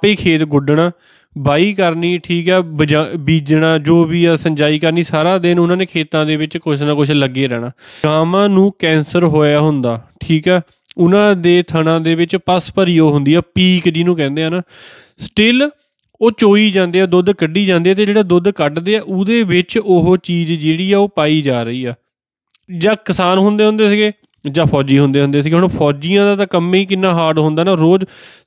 ਆਪੇ ਖੇਤ ਗੁੱਡਣਾ ਬਾਈ ਕਰਨੀ ਠੀਕ ਆ ਬੀਜਣਾ ਜੋ ਵੀ ਆ ਸੰਜਾਈ ਕਰਨੀ ਸਾਰਾ ਦਿਨ ਉਹਨਾਂ ਨੇ ਖੇਤਾਂ ਦੇ ਵਿੱਚ ਕੁਝ ਨਾ ਕੁਝ ਲੱਗੇ ਰਹਿਣਾ ਗਾਵਾਂ ਨੂੰ ਕੈਂਸਰ ਹੋਇਆ ਹੁੰਦਾ ਠੀਕ ਆ ਉਹਨਾਂ ਦੇ ਥਣਾਂ ਦੇ ਵਿੱਚ ਪਸ ਭਰੀ ਹੁੰਦੀ ਆ ਪੀਕ ਜਿਹਨੂੰ ਕਹਿੰਦੇ ਆ ਨਾ ਸਟਿਲ ਉਹ ਚੋਈ ਜਾਂਦੇ ਆ ਦੁੱਧ ਕੱਢੀ ਜਾਂਦੇ ਆ ਤੇ ਜਿਹੜਾ ਦੁੱਧ ਕੱਢਦੇ ਆ ਉਹਦੇ ਵਿੱਚ ਉਹ ਚੀਜ਼ ਜਿਹੜੀ ਆ ਉਹ ਪਾਈ ਜਾ ਰਹੀ ਆ ਜਾਂ ਕਿਸਾਨ ਹੁੰਦੇ ਹੁੰਦੇ ਸੀਗੇ ਜਾਂ ਫੌਜੀ ਹੁੰਦੇ ਹੁੰਦੇ ਸੀ ਹੁਣ ਫੌਜੀਆਂ ਦਾ ਤਾਂ ਕੰਮ ਹੀ ਕਿੰਨਾ ਹਾਰਡ ਹੁੰਦਾ ਨਾ ਰੋਜ਼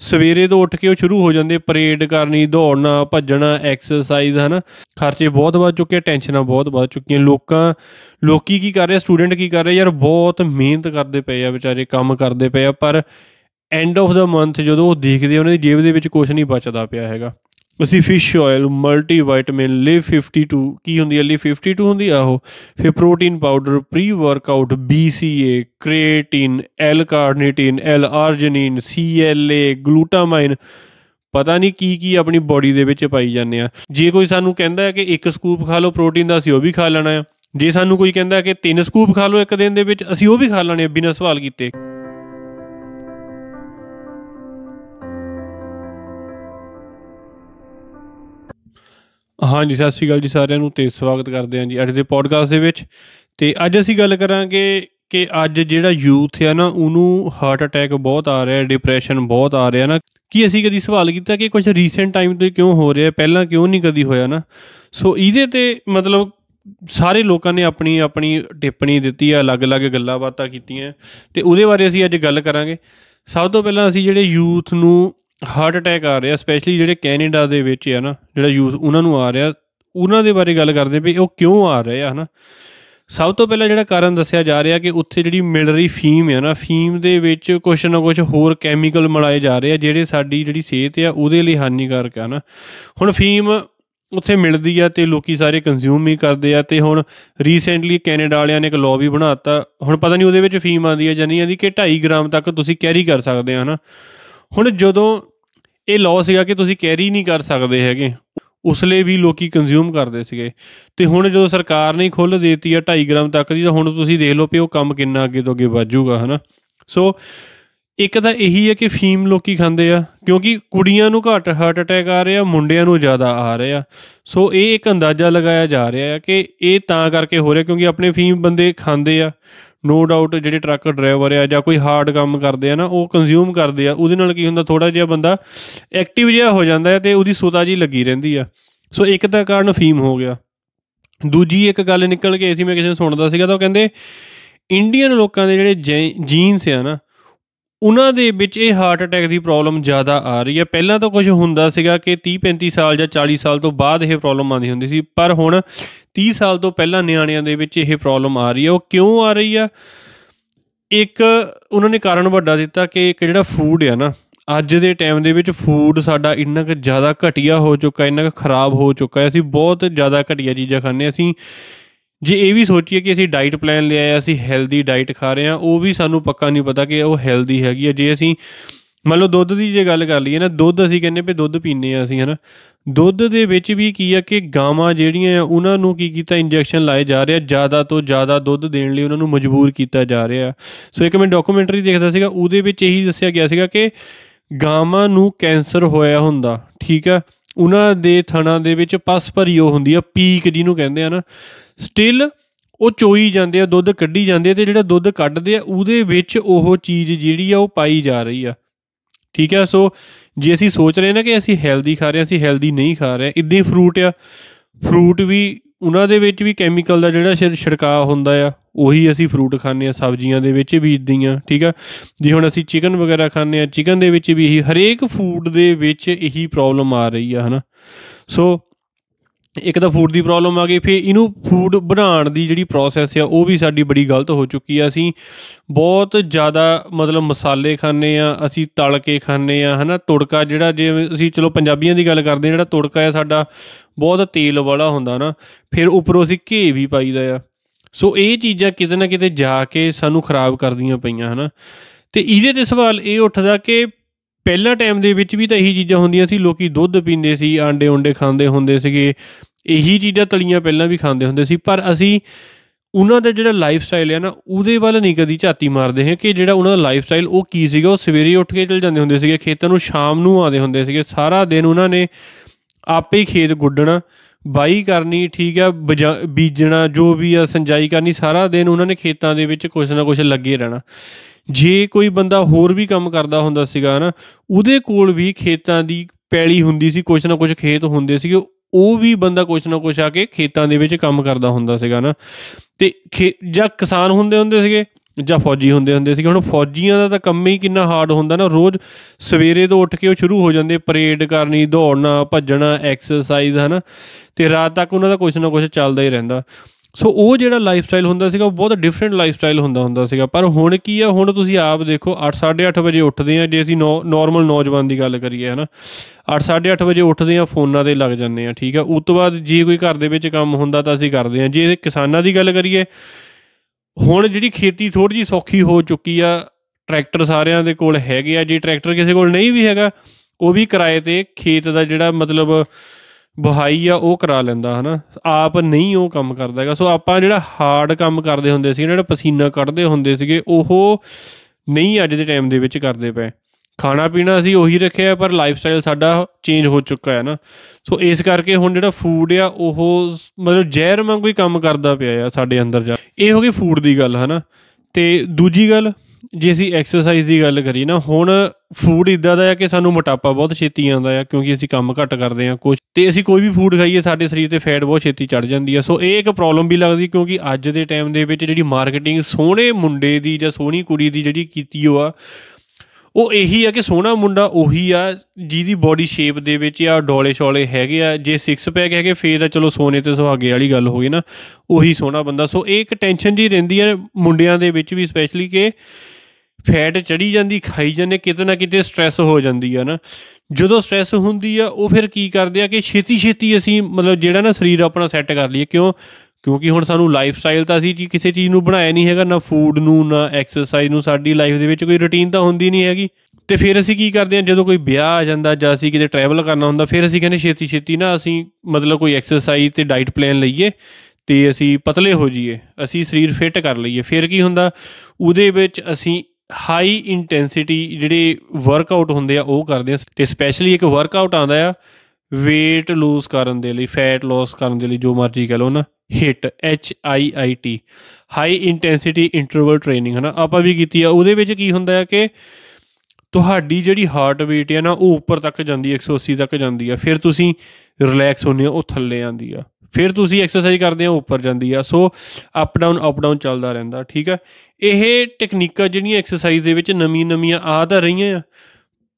ਸਵੇਰੇ ਤੋਂ ਉੱਠ ਕੇ ਉਹ ਸ਼ੁਰੂ ਹੋ ਜਾਂਦੇ ਪਰੇਡ ਕਰਨੀ ਦੌੜਨਾ ਭੱਜਣਾ ਐਕਸਰਸਾਈਜ਼ ਹਨਾ ਖਰਚੇ ਬਹੁਤ ਵੱਧ ਚੁੱਕੇ ਟੈਨਸ਼ਨਾਂ ਬਹੁਤ ਵੱਧ ਚੁੱਕੀਆਂ ਲੋਕਾਂ ਲੋਕੀ ਕੀ ਕਰ ਰਹੇ ਸਟੂਡੈਂਟ ਕੀ ਕਰ ਰਹੇ ਯਾਰ ਬਹੁਤ ਮਿਹਨਤ ਕਰਦੇ ਪਏ ਆ ਵਿਚਾਰੇ ਕੰਮ ਕਰਦੇ ਪਏ ਆ ਪਰ ਐਂਡ ਆਫ ਦਾ ਮੰਥ ਜਦੋਂ ਉਹ ਦੇਖਦੇ ਉਹਨਾਂ ਦੀ ਜੇਬ ਦੇ ਵਿੱਚ ਕੁਝ ਨਹੀਂ ਬਚਦਾ ਪਿਆ ਹੈਗਾ ਅਸੀਂ ਫਿਸ਼ ਆਇਲ ਮਲਟੀ ਵਿਟਾਮਿਨ 52 ਕੀ ਹੁੰਦੀ ਹੈ ਲਿਵ 52 ਹੁੰਦੀ ਆ ਉਹ ਫਿਰ protein powder pre workout BCA creatine L carnitine C L CLA glutamine ਪਤਾ ਨਹੀਂ ਕੀ ਕੀ ਆਪਣੀ ਬਾਡੀ ਦੇ ਵਿੱਚ ਪਾਈ ਜਾਂਦੇ ਆ ਜੇ ਕੋਈ ਸਾਨੂੰ ਕਹਿੰਦਾ ਹੈ ਕਿ ਇੱਕ ਸਕੂਪ ਖਾ ਲਓ ਪ੍ਰੋਟੀਨ ਦਾ ਅਸੀਂ ਉਹ ਵੀ ਖਾ ਲੈਣਾ ਹੈ ਜੇ ਸਾਨੂੰ ਕੋਈ ਕਹਿੰਦਾ ਕਿ ਤਿੰਨ ਸਕੂਪ ਖਾ ਲਓ ਇੱਕ ਦਿਨ ਦੇ ਵਿੱਚ ਅਸੀਂ ਉਹ ਵੀ ਖਾ ਲੈਣੇ ਬਿਨਾਂ ਸਵਾਲ ਕੀਤੇ ਹਾਂਜੀ ਸਤਿ ਸ਼੍ਰੀ ਅਕਾਲ ਜੀ ਸਾਰਿਆਂ ਨੂੰ ਤੇ ਸਵਾਗਤ ਕਰਦੇ ਹਾਂ ਜੀ ਅੱਜ ਦੇ ਪੋਡਕਾਸਟ ਦੇ ਵਿੱਚ ਤੇ ਅੱਜ ਅਸੀਂ ਗੱਲ ਕਰਾਂਗੇ ਕਿ ਅੱਜ ਜਿਹੜਾ ਯੂਥ ਹੈ ਨਾ ਉਹਨੂੰ ਹਾਰਟ ਅਟੈਕ ਬਹੁਤ ਆ ਰਿਹਾ ਹੈ ਡਿਪਰੈਸ਼ਨ ਬਹੁਤ ਆ ਰਿਹਾ ਨਾ ਕੀ ਅਸੀਂ ਕਦੀ ਸਵਾਲ ਕੀਤਾ ਕਿ ਕੁਝ ਰੀਸੈਂਟ ਟਾਈਮ ਤੋਂ ਕਿਉਂ ਹੋ ਰਿਹਾ ਪਹਿਲਾਂ ਕਿਉਂ ਨਹੀਂ ਕਦੀ ਹੋਇਆ ਨਾ ਸੋ ਇਹਦੇ ਤੇ ਮਤਲਬ ਸਾਰੇ ਲੋਕਾਂ ਨੇ ਆਪਣੀ ਆਪਣੀ ਟਿੱਪਣੀ ਦਿੱਤੀ ਆ ਅਲੱਗ-ਅਲੱਗ ਗੱਲਾਂ ਬਾਤਾਂ ਕੀਤੀਆਂ ਤੇ ਉਹਦੇ ਬਾਰੇ ਅਸੀਂ ਅੱਜ ਗੱਲ ਕਰਾਂਗੇ ਸਭ ਤੋਂ ਪਹਿਲਾਂ ਅਸੀਂ ਜਿਹੜੇ ਯੂਥ ਨੂੰ ਹਾਰਟ ਅਟੈਕ ਆ ਰਿਹਾ ਸਪੈਸ਼ਲੀ ਜਿਹੜੇ ਕੈਨੇਡਾ ਦੇ ਵਿੱਚ ਹੈ ਨਾ ਜਿਹੜਾ ਯੂਥ ਉਹਨਾਂ ਨੂੰ ਆ ਰਿਹਾ ਉਹਨਾਂ ਦੇ ਬਾਰੇ ਗੱਲ ਕਰਦੇ ਵੀ ਉਹ ਕਿਉਂ ਆ ਰਹੇ ਆ ਹਨਾ ਸਭ ਤੋਂ ਪਹਿਲਾਂ ਜਿਹੜਾ ਕਾਰਨ ਦੱਸਿਆ ਜਾ ਰਿਹਾ ਕਿ ਉੱਥੇ ਜਿਹੜੀ ਮਿਲ ਰਹੀ ਫੀਮ ਹੈ ਨਾ ਫੀਮ ਦੇ ਵਿੱਚ ਕੁਝ ਨਾ ਕੁਝ ਹੋਰ ਕੈਮੀਕਲ ਮਿਲਾਏ ਜਾ ਰਹੇ ਆ ਜਿਹੜੇ ਸਾਡੀ ਜਿਹੜੀ ਸਿਹਤ ਆ ਉਹਦੇ ਲਈ ਹਾਨੀਕਾਰਕ ਆ ਨਾ ਹੁਣ ਫੀਮ ਉੱਥੇ ਮਿਲਦੀ ਆ ਤੇ ਲੋਕੀ ਸਾਰੇ ਕੰਜ਼ਿਊਮ ਵੀ ਕਰਦੇ ਆ ਤੇ ਹੁਣ ਰੀਸੈਂਟਲੀ ਕੈਨੇਡਾ ਵਾਲਿਆਂ ਨੇ ਇੱਕ ਲਾਅ ਵੀ ਬਣਾਤਾ ਹੁਣ ਪਤਾ ਨਹੀਂ ਉਹਦੇ ਵਿੱਚ ਫੀਮ ਆਂਦੀ ਆ ਜਾਂ ਨਹੀਂ ਆਂਦੀ ਕਿ 2.5 ਗ੍ਰਾਮ ਤੱਕ ਤੁਸੀਂ ਕੈਰੀ ਕਰ ਸਕਦੇ ਆ ਹਨਾ ਹੁਣ ਜਦੋਂ ਇਹ ਲਾਅ ਸੀਗਾ ਕਿ ਤੁਸੀਂ ਕੈਰੀ ਨਹੀਂ ਕਰ ਸਕਦੇ ਹੈਗੇ ਉਸ ਲਈ ਵੀ ਲੋਕੀ ਕੰਜ਼ਿਊਮ ਕਰਦੇ ਸੀਗੇ ਤੇ ਹੁਣ ਜਦੋਂ ਸਰਕਾਰ ਨੇ ਖੁੱਲ ਦਿੱਤੀ ਆ 2.5 ਗ੍ਰਾਮ ਤੱਕ ਦੀ ਤਾਂ ਹੁਣ ਤੁਸੀਂ ਦੇਖ ਲਓ ਵੀ ਉਹ ਕੰਮ ਕਿੰਨਾ ਅੱਗੇ ਤੋਂ ਅੱਗੇ ਵੱਜੂਗਾ ਹਨਾ ਸੋ ਇੱਕ ਤਾਂ ਇਹੀ ਹੈ ਕਿ ਫੀਮ ਲੋਕੀ ਖਾਂਦੇ ਆ ਕਿਉਂਕਿ ਕੁੜੀਆਂ ਨੂੰ ਘੱਟ ਹਾਰਟ ਅਟੈਕ ਆ ਰਿਹਾ ਮੁੰਡਿਆਂ ਨੂੰ ਜ਼ਿਆਦਾ ਆ ਰਿਹਾ ਸੋ ਇਹ ਇੱਕ ਅੰਦਾਜ਼ਾ ਲਗਾਇਆ ਜਾ ਰਿਹਾ ਹੈ ਕਿ ਇਹ ਤਾਂ ਕਰਕੇ ਹੋ ਰਿਹਾ ਕਿਉਂਕਿ ਆਪਣੇ ਫੀਮ ਬੰਦੇ ਖਾਂਦੇ ਆ ਨੋ ਡਾਊਟ ਜਿਹੜੇ ਟਰੱਕ ਡਰਾਈਵਰ ਆ ਜਾਂ ਕੋਈ ਹਾਰਡ ਕੰਮ ਕਰਦੇ ਆ ਨਾ ਉਹ ਕੰਜ਼ਿਊਮ ਕਰਦੇ ਆ ਉਹਦੇ ਨਾਲ ਕੀ ਹੁੰਦਾ ਥੋੜਾ ਜਿਹਾ ਬੰਦਾ ਐਕਟਿਵ ਜਿਹਾ ਹੋ ਜਾਂਦਾ ਹੈ ਤੇ ਉਹਦੀ ਸੁਤਾ ਜੀ ਲੱਗੀ ਰਹਿੰਦੀ ਆ ਸੋ ਇੱਕ ਤਾਂ ਕਾਰਨ ਫੀਮ ਹੋ ਗਿਆ ਦੂਜੀ ਇੱਕ ਗੱਲ ਨਿਕਲ ਕੇ ਸੀ ਮੈਂ ਕਿਸੇ ਨੂੰ ਸੁਣਦਾ ਸੀਗਾ ਤਾਂ ਉਹ ਕਹਿੰਦੇ ਇੰਡੀਅਨ ਲੋਕਾਂ ਦੇ ਜਿਹੜੇ ਜੀਨਸ ਆ ਨਾ ਉਹਨਾਂ ਦੇ ਵਿੱਚ ਇਹ ਹਾਰਟ ਅਟੈਕ ਦੀ ਪ੍ਰੋਬਲਮ ਜ਼ਿਆਦਾ ਆ ਰਹੀ ਹੈ ਪਹਿਲਾਂ ਤਾਂ ਕੁਝ ਹੁੰਦਾ ਸੀਗਾ ਕਿ 30 35 ਸਾਲ ਜਾਂ 40 ਸਾਲ ਤੋਂ ਬਾਅਦ ਇਹ ਪ੍ਰੋਬਲਮ ਆਉਂਦੀ ਹੁੰਦੀ ਸੀ ਪਰ ਹੁਣ 30 ਸਾਲ ਤੋਂ ਪਹਿਲਾਂ ਨਿਆਣਿਆਂ ਦੇ ਵਿੱਚ ਇਹ ਪ੍ਰੋਬਲਮ ਆ ਰਹੀ ਹੈ ਉਹ ਕਿਉਂ ਆ ਰਹੀ ਆ ਇੱਕ ਉਹਨਾਂ ਨੇ ਕਾਰਨ ਵੱਡਾ ਦਿੱਤਾ ਕਿ ਇੱਕ ਜਿਹੜਾ ਫੂਡ ਆ ਨਾ ਅੱਜ ਦੇ ਟਾਈਮ ਦੇ ਵਿੱਚ ਫੂਡ ਸਾਡਾ ਇੰਨਾ ਕਿ ਜ਼ਿਆਦਾ ਘਟਿਆ ਹੋ ਚੁੱਕਾ ਇੰਨਾ ਕਿ ਖਰਾਬ ਹੋ ਚੁੱਕਾ ਹੈ ਅਸੀਂ ਬਹੁਤ ਜ਼ਿਆਦਾ ਘਟਿਆ ਚੀਜ਼ਾਂ ਖਾਂਦੇ ਅਸੀਂ ਜੇ ਇਹ ਵੀ ਸੋਚੀਏ ਕਿ ਅਸੀਂ ਡਾਈਟ ਪਲਾਨ ਲਿਆ ਹੈ ਅਸੀਂ ਹੈਲਦੀ ਡਾਈਟ ਖਾ ਰਹੇ ਹਾਂ ਉਹ ਵੀ ਸਾਨੂੰ ਪੱਕਾ ਨਹੀਂ ਪਤਾ ਕਿ ਉਹ ਹੈਲਦੀ ਹੈਗੀ ਆ ਜੇ ਅਸੀਂ ਮੰਨ ਲਓ ਦੁੱਧ ਦੀ ਜੇ ਗੱਲ ਕਰ ਲਈਏ ਨਾ ਦੁੱਧ ਅਸੀਂ ਕਹਿੰਨੇ ਵੀ ਦੁੱਧ ਪੀਨੇ ਆ ਅਸੀਂ ਹਨਾ ਦੁੱਧ ਦੇ ਵਿੱਚ ਵੀ ਕੀ ਆ ਕਿ ਗਾਵਾਂ ਜਿਹੜੀਆਂ ਆ ਉਹਨਾਂ ਨੂੰ ਕੀ ਕੀਤਾ ਇੰਜੈਕਸ਼ਨ ਲਾਏ ਜਾ ਰਿਹਾ ਜਿਆਦਾ ਤੋਂ ਜਿਆਦਾ ਦੁੱਧ ਦੇਣ ਲਈ ਉਹਨਾਂ ਨੂੰ ਮਜਬੂਰ ਕੀਤਾ ਜਾ ਰਿਹਾ ਸੋ ਇੱਕ ਮੈਂ ਡਾਕੂਮੈਂਟਰੀ ਦੇਖਦਾ ਸੀਗਾ ਉਹਦੇ ਵਿੱਚ ਇਹੀ ਦੱਸਿਆ ਗਿਆ ਸੀਗਾ ਕਿ ਗਾਵਾਂ ਨੂੰ ਕੈਂਸਰ ਹੋਇਆ ਹੁੰਦਾ ਠੀਕ ਆ ਉਹਨਾਂ ਦੇ ਥਣਾ ਦੇ ਵਿੱਚ ਪਸ ਭਰੀ ਹੁੰਦੀ ਆ ਪੀਕ ਜਿਹਨੂੰ ਕਹਿੰਦੇ ਆ ਨਾ ਸਟਿਲ ਉਹ ਚੋਈ ਜਾਂਦੇ ਆ ਦੁੱਧ ਕੱਢੀ ਜਾਂਦੇ ਆ ਤੇ ਜਿਹੜਾ ਦੁੱਧ ਕੱਢਦੇ ਆ ਉਹਦੇ ਵਿੱਚ ਉਹ ਚੀਜ਼ ਜਿਹੜੀ ਆ ਉਹ ਪਾਈ ਜਾ ਰਹੀ ਆ ਠੀਕ ਆ ਸੋ ਜੇ ਅਸੀਂ ਸੋਚ ਰਹੇ ਨਾ ਕਿ ਅਸੀਂ ਹੈਲਦੀ ਖਾ ਰਹੇ ਆ ਅਸੀਂ ਹੈਲਦੀ ਨਹੀਂ ਖਾ ਰਹੇ ਇਦਾਂ ਹੀ ਫਰੂਟ ਆ ਫਰੂਟ ਵੀ ਉਹਨਾਂ ਦੇ ਵਿੱਚ ਵੀ ਕੈਮੀਕਲ ਦਾ ਜਿਹੜਾ ਛਿੜਕਾਅ ਹੁੰਦਾ ਆ ਉਹੀ ਅਸੀਂ ਫਰੂਟ ਖਾਂਦੇ ਆ ਸਬਜ਼ੀਆਂ ਦੇ ਵਿੱਚ ਵੀ ਇਦਾਂ ਠੀਕ ਆ ਜੇ ਹੁਣ ਅਸੀਂ ਚਿਕਨ ਵਗੈਰਾ ਖਾਂਦੇ ਆ ਚਿਕਨ ਦੇ ਵਿੱਚ ਵੀ ਇਹੀ ਹਰੇਕ ਫੂਡ ਦੇ ਵਿੱਚ ਇਹੀ ਪ੍ਰੋਬਲਮ ਆ ਰਹੀ ਆ ਹਨਾ ਸੋ ਇੱਕ ਤਾਂ ਫੂਡ ਦੀ ਪ੍ਰੋਬਲਮ ਆ ਗਈ ਫਿਰ ਇਹਨੂੰ ਫੂਡ ਬਣਾਉਣ ਦੀ ਜਿਹੜੀ ਪ੍ਰੋਸੈਸ ਆ ਉਹ ਵੀ ਸਾਡੀ ਬੜੀ ਗਲਤ ਹੋ ਚੁੱਕੀ ਆ ਅਸੀਂ ਬਹੁਤ ਜ਼ਿਆਦਾ ਮਤਲਬ ਮਸਾਲੇ ਖਾਂਦੇ ਆ ਅਸੀਂ ਤਲ ਕੇ ਖਾਂਦੇ ਆ ਹਨਾ ਤੁੜਕਾ ਜਿਹੜਾ ਜੇ ਅਸੀਂ ਚਲੋ ਪੰਜਾਬੀਆਂ ਦੀ ਗੱਲ ਕਰਦੇ ਜਿਹੜਾ ਤੁੜਕਾ ਆ ਸਾਡਾ ਬਹੁਤ ਤੇਲ ਵਾਲਾ ਹੁੰਦਾ ਨਾ ਫਿਰ ਉੱਪਰੋਂ ਅਸੀਂ ਘੇ ਵੀ ਪਾਈਦਾ ਆ ਸੋ ਇਹ ਚੀਜ਼ਾਂ ਕਿਤੇ ਨਾ ਕਿਤੇ ਜਾ ਕੇ ਸਾਨੂੰ ਖਰਾਬ ਕਰਦੀਆਂ ਪਈਆਂ ਹਨਾ ਤੇ ਇਹਦੇ ਤੇ ਸਵਾਲ ਇਹ ਉੱਠਦਾ ਕਿ ਪਹਿਲਾਂ ਟਾਈਮ ਦੇ ਵਿੱਚ ਵੀ ਤਾਂ ਇਹੀ ਚੀਜ਼ਾਂ ਹੁੰਦੀਆਂ ਸੀ ਲੋਕੀ ਦੁੱਧ ਪੀਂਦੇ ਸੀ ਆਂਡੇ ਉਂਡੇ ਖਾਂਦੇ ਹੁੰਦੇ ਸੀਗੇ ਇਹੀ ਚੀਜ਼ਾਂ ਤਲੀਆਂ ਪਹਿਲਾਂ ਵੀ ਖਾਂਦੇ ਹੁੰਦੇ ਸੀ ਪਰ ਅਸੀਂ ਉਹਨਾਂ ਦਾ ਜਿਹੜਾ ਲਾਈਫ ਸਟਾਈਲ ਹੈ ਨਾ ਉਹਦੇ ਵੱਲ ਨਹੀਂ ਕਦੀ ਝਾਤੀ ਮਾਰਦੇ ਹਾਂ ਕਿ ਜਿਹੜਾ ਉਹਨਾਂ ਦਾ ਲਾਈਫ ਸਟਾਈਲ ਉਹ ਕੀ ਸੀਗਾ ਉਹ ਸਵੇਰੇ ਉੱਠ ਕੇ ਚਲ ਜਾਂਦੇ ਹੁੰਦੇ ਸੀਗੇ ਖੇਤਾਂ ਨੂੰ ਸ਼ਾਮ ਨੂੰ ਆਉਂਦੇ ਹੁੰਦੇ ਸੀਗੇ ਸਾਰਾ ਦਿਨ ਉਹਨਾਂ ਨੇ ਆਪੇ ਹੀ ਖੇਤ ਗੁੱਡਣਾ ਬਾਈ ਕਰਨੀ ਠੀਕ ਹੈ ਬੀਜਣਾ ਜੋ ਵੀ ਆ ਸਿੰਜਾਈ ਕਰਨੀ ਸਾਰਾ ਦਿਨ ਉਹਨਾਂ ਨੇ ਖੇਤਾਂ ਦੇ ਵਿੱਚ ਕੁਝ ਨਾ ਕੁਝ ਲੱਗੇ ਰਹਿਣਾ ਜੇ ਕੋਈ ਬੰਦਾ ਹੋਰ ਵੀ ਕੰਮ ਕਰਦਾ ਹੁੰਦਾ ਸੀਗਾ ਹਨਾ ਉਹਦੇ ਕੋਲ ਵੀ ਖੇਤਾਂ ਦੀ ਪੈਲੀ ਹੁੰਦੀ ਸੀ ਕੁਝ ਨਾ ਕੁਝ ਖੇਤ ਹੁੰਦੇ ਸੀਗੇ ਉਹ ਵੀ ਬੰਦਾ ਕੁਛ ਨਾ ਕੁਛ ਆ ਕੇ ਖੇਤਾਂ ਦੇ ਵਿੱਚ ਕੰਮ ਕਰਦਾ ਹੁੰਦਾ ਸੀਗਾ ਨਾ ਤੇ ਜਾਂ ਕਿਸਾਨ ਹੁੰਦੇ ਹੁੰਦੇ ਸੀਗੇ ਜਾਂ ਫੌਜੀ ਹੁੰਦੇ ਹੁੰਦੇ ਸੀਗੇ ਹੁਣ ਫੌਜੀਆਂ ਦਾ ਤਾਂ ਕੰਮ ਹੀ ਕਿੰਨਾ ਹਾਰਡ ਹੁੰਦਾ ਨਾ ਰੋਜ਼ ਸਵੇਰੇ ਤੋਂ ਉੱਠ ਕੇ ਉਹ ਸ਼ੁਰੂ ਹੋ ਜਾਂਦੇ ਪਰੇਡ ਕਰਨੀ ਦੌੜਨਾ ਭੱਜਣਾ ਐਕਸਰਸਾਈਜ਼ ਹਨਾ ਤੇ ਰਾਤ ਤੱਕ ਉਹਨਾਂ ਦਾ ਕੁਛ ਨਾ ਕੁਛ ਚੱਲਦਾ ਹੀ ਰਹਿੰਦਾ ਸੋ ਉਹ ਜਿਹੜਾ ਲਾਈਫ ਸਟਾਈਲ ਹੁੰਦਾ ਸੀਗਾ ਉਹ ਬਹੁਤ ਡਿਫਰੈਂਟ ਲਾਈਫ ਸਟਾਈਲ ਹੁੰਦਾ ਹੁੰਦਾ ਸੀਗਾ ਪਰ ਹੁਣ ਕੀ ਆ ਹੁਣ ਤੁਸੀਂ ਆਪ ਦੇਖੋ 8:30 ਵਜੇ ਉੱਠਦੇ ਆ ਜੇ ਅਸੀਂ ਨਾਰਮਲ ਨੌਜਵਾਨ ਦੀ ਗੱਲ ਕਰੀਏ ਹਨਾ 8:30 ਵਜੇ ਉੱਠਦੇ ਆ ਫੋਨਾਂ ਤੇ ਲੱਗ ਜਾਂਦੇ ਆ ਠੀਕ ਆ ਉਸ ਤੋਂ ਬਾਅਦ ਜੇ ਕੋਈ ਘਰ ਦੇ ਵਿੱਚ ਕੰਮ ਹੁੰਦਾ ਤਾਂ ਅਸੀਂ ਕਰਦੇ ਆ ਜੇ ਕਿਸਾਨਾਂ ਦੀ ਗੱਲ ਕਰੀਏ ਹੁਣ ਜਿਹੜੀ ਖੇਤੀ ਥੋੜੀ ਜੀ ਸੌਖੀ ਹੋ ਚੁੱਕੀ ਆ ਟਰੈਕਟਰ ਸਾਰਿਆਂ ਦੇ ਕੋਲ ਹੈਗੇ ਆ ਜੇ ਟਰੈਕਟਰ ਕਿਸੇ ਕੋਲ ਨਹੀਂ ਵੀ ਹੈਗਾ ਉਹ ਵੀ ਕਿਰਾਏ ਤੇ ਖੇਤ ਦਾ ਜਿਹੜਾ ਮਤਲਬ ਬੁਹਾਈ ਆ ਉਹ ਕਰਾ ਲੈਂਦਾ ਹਨਾ ਆਪ ਨਹੀਂ ਉਹ ਕੰਮ ਕਰਦਾ ਹੈਗਾ ਸੋ ਆਪਾਂ ਜਿਹੜਾ ਹਾਰਡ ਕੰਮ ਕਰਦੇ ਹੁੰਦੇ ਸੀ ਜਿਹੜਾ ਪਸੀਨਾ ਕੱਢਦੇ ਹੁੰਦੇ ਸੀਗੇ ਉਹ ਨਹੀਂ ਅੱਜ ਦੇ ਟਾਈਮ ਦੇ ਵਿੱਚ ਕਰਦੇ ਪਏ ਖਾਣਾ ਪੀਣਾ ਅਸੀਂ ਉਹੀ ਰੱਖਿਆ ਪਰ ਲਾਈਫ ਸਟਾਈਲ ਸਾਡਾ ਚੇਂਜ ਹੋ ਚੁੱਕਾ ਹੈ ਨਾ ਸੋ ਇਸ ਕਰਕੇ ਹੁਣ ਜਿਹੜਾ ਫੂਡ ਆ ਉਹ ਮਤਲਬ ਜ਼ਹਿਰ ਵਾਂਗੂ ਹੀ ਕੰਮ ਕਰਦਾ ਪਿਆ ਆ ਸਾਡੇ ਅੰਦਰ ਜਾ ਇਹ ਹੋ ਗਈ ਫੂਡ ਦੀ ਗੱਲ ਹਨਾ ਤੇ ਦੂਜੀ ਗੱਲ ਜੇ ਅਸੀਂ ਐਕਸਰਸਾਈਜ਼ ਦੀ ਗੱਲ ਕਰੀ ਨਾ ਹੁਣ ਫੂਡ ਇਦਾਂ ਦਾ ਹੈ ਕਿ ਸਾਨੂੰ ਮੋਟਾਪਾ ਬਹੁਤ ਛੇਤੀ ਆਉਂਦਾ ਹੈ ਕਿਉਂਕਿ ਅਸੀਂ ਕੰਮ ਘੱਟ ਕਰਦੇ ਹਾਂ ਕੁਝ ਤੇ ਅਸੀਂ ਕੋਈ ਵੀ ਫੂਡ ਖਾਈਏ ਸਾਡੇ ਸਰੀਰ ਤੇ ਫੈਟ ਬਹੁਤ ਛੇਤੀ ਚੜ ਜਾਂਦੀ ਹੈ ਸੋ ਇਹ ਇੱਕ ਪ੍ਰੋਬਲਮ ਵੀ ਲੱਗਦੀ ਕਿਉਂਕਿ ਅੱਜ ਦੇ ਟਾਈਮ ਦੇ ਵਿੱਚ ਜਿਹੜੀ ਮਾਰਕੀਟਿੰਗ ਸੋਹਣੇ ਮੁੰਡੇ ਦੀ ਜਾਂ ਸੋਹਣੀ ਕੁੜੀ ਦੀ ਜਿਹੜੀ ਕੀਤੀ ਹੋ ਆ ਉਹ ਇਹੀ ਆ ਕਿ ਸੋਹਣਾ ਮੁੰਡਾ ਉਹੀ ਆ ਜਿਹਦੀ ਬਾਡੀ ਸ਼ੇਪ ਦੇ ਵਿੱਚ ਆ ਡੋਲੇ ਛੋਲੇ ਹੈਗੇ ਆ ਜੇ ਸਿਕਸ ਪੈਕ ਹੈਗੇ ਫੇਰ ਤਾਂ ਚਲੋ ਸੋਨੇ ਤੇ ਸੁਹਾਗੇ ਵਾਲੀ ਗੱਲ ਹੋ ਗਈ ਨਾ ਉਹੀ ਸੋਹਣਾ ਬੰਦਾ ਸੋ ਇਹ ਇੱਕ ਟੈਨਸ਼ਨ ਜੀ ਰਹਿੰਦੀ ਆ ਮੁੰਡਿਆਂ ਦੇ ਵਿੱਚ ਵੀ ਸਪੈਸ਼ਲੀ ਕਿ ਫੈਟ ਚੜੀ ਜਾਂਦੀ ਖਾਈ ਜਾਂਦੇ ਕਿਤੇ ਨਾ ਕਿਤੇ ਸਟ्रेस ਹੋ ਜਾਂਦੀ ਆ ਨਾ ਜਦੋਂ ਸਟ्रेस ਹੁੰਦੀ ਆ ਉਹ ਫਿਰ ਕੀ ਕਰਦੇ ਆ ਕਿ ਛੇਤੀ ਛੇਤੀ ਅਸੀਂ ਮਤਲਬ ਜਿਹੜਾ ਨਾ ਸਰੀਰ ਆਪਣਾ ਸੈੱਟ ਕਰ ਲਈਏ ਕਿਉਂ ਕਿਉਂਕਿ ਹੁਣ ਸਾਨੂੰ ਲਾਈਫ ਸਟਾਈਲ ਤਾਂ ਅਸੀਂ ਜੀ ਕਿਸੇ ਚੀਜ਼ ਨੂੰ ਬਣਾਇਆ ਨਹੀਂ ਹੈਗਾ ਨਾ ਫੂਡ ਨੂੰ ਨਾ ਐਕਸਰਸਾਈਜ਼ ਨੂੰ ਸਾਡੀ ਲਾਈਫ ਦੇ ਵਿੱਚ ਕੋਈ ਰੁਟੀਨ ਤਾਂ ਹੁੰਦੀ ਨਹੀਂ ਹੈਗੀ ਤੇ ਫਿਰ ਅਸੀਂ ਕੀ ਕਰਦੇ ਹਾਂ ਜਦੋਂ ਕੋਈ ਵਿਆਹ ਆ ਜਾਂਦਾ ਜਾਂ ਅਸੀਂ ਕਿਤੇ ਟਰੈਵਲ ਕਰਨਾ ਹੁੰਦਾ ਫਿਰ ਅਸੀਂ ਕਹਿੰਦੇ ਛੇਤੀ ਛੇਤੀ ਨਾ ਅਸੀਂ ਮਤਲਬ ਕੋਈ ਐਕਸਰਸਾਈਜ਼ ਤੇ ਡਾਈਟ ਪਲਾਨ ਲਈਏ ਤੇ ਅਸੀਂ ਪਤਲੇ ਹੋ ਜਾਈਏ ਅਸੀਂ ਸਰੀਰ ਫਿੱਟ ਕਰ ਲਈਏ ਫਿਰ ਕੀ ਹੁੰਦਾ ਉਹਦੇ ਵਿੱਚ ਅਸੀਂ ਹਾਈ ਇੰਟੈਂਸਿਟੀ ਜਿਹੜੇ ਵਰਕਆਊਟ ਹੁੰਦੇ ਆ ਉਹ ਕਰਦੇ ਆ ਤੇ ਸਪੈਸ਼ਲੀ ਇੱਕ ਵਰਕਆਊਟ ਆਉਂਦਾ ਆ weight lose ਕਰਨ ਦੇ ਲਈ fat loss ਕਰਨ ਦੇ ਲਈ ਜੋ ਮਰਜ਼ੀ ਕਹ ਲਓ ਨਾ HIIT H I I T high intensity interval training ਹਨਾ ਆਪਾਂ ਵੀ ਕੀਤੀ ਆ ਉਹਦੇ ਵਿੱਚ ਕੀ ਹੁੰਦਾ ਹੈ ਕਿ ਤੁਹਾਡੀ ਜਿਹੜੀ ਹਾਰਟ ਬੀਟ ਹੈ ਨਾ ਉਹ ਉੱਪਰ ਤੱਕ ਜਾਂਦੀ ਹੈ 180 ਤੱਕ ਜਾਂਦੀ ਹੈ ਫਿਰ ਤੁਸੀਂ ਰਿਲੈਕਸ ਹੁੰਦੇ ਹੋ ਉਹ ਥੱਲੇ ਆਂਦੀ ਆ ਫਿਰ ਤੁਸੀਂ ਐਕਸਰਸਾਈਜ਼ ਕਰਦੇ ਹੋ ਉੱਪਰ ਜਾਂਦੀ ਆ so up down up down ਚੱਲਦਾ ਰਹਿੰਦਾ ਠੀਕ ਆ ਇਹ ਟੈਕਨੀਕਾਂ ਜਿਹੜੀਆਂ ਐਕਸਰਸਾਈਜ਼ ਦੇ ਵਿੱਚ ਨਵੀਂ ਨਵੀਆਂ ਆ ਤਾਂ ਰਹੀਆਂ ਆ